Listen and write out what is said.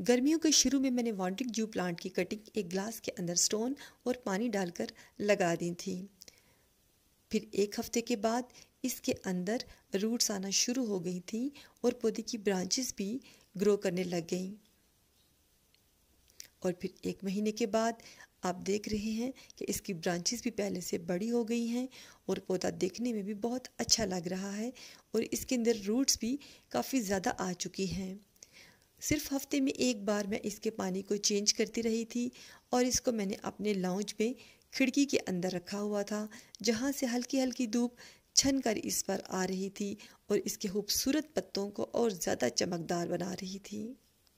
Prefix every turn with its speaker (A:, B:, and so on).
A: गर्मियों के शुरू में मैंने वॉन्टिक जू प्लांट की कटिंग एक ग्लास के अंदर स्टोन और पानी डालकर लगा दी थी फिर एक हफ्ते के बाद इसके अंदर रूट्स आना शुरू हो गई थी और पौधे की ब्रांचेस भी ग्रो करने लग गई और फिर एक महीने के बाद आप देख रहे हैं कि इसकी ब्रांचेस भी पहले से बड़ी हो गई हैं और पौधा देखने में भी बहुत अच्छा लग रहा है और इसके अंदर रूट्स भी काफ़ी ज़्यादा आ चुकी हैं सिर्फ हफ्ते में एक बार मैं इसके पानी को चेंज करती रही थी और इसको मैंने अपने लाउंज में खिड़की के अंदर रखा हुआ था जहाँ से हल्की हल्की धूप छन कर इस पर आ रही थी और इसके खूबसूरत पत्तों को और ज़्यादा चमकदार बना रही थी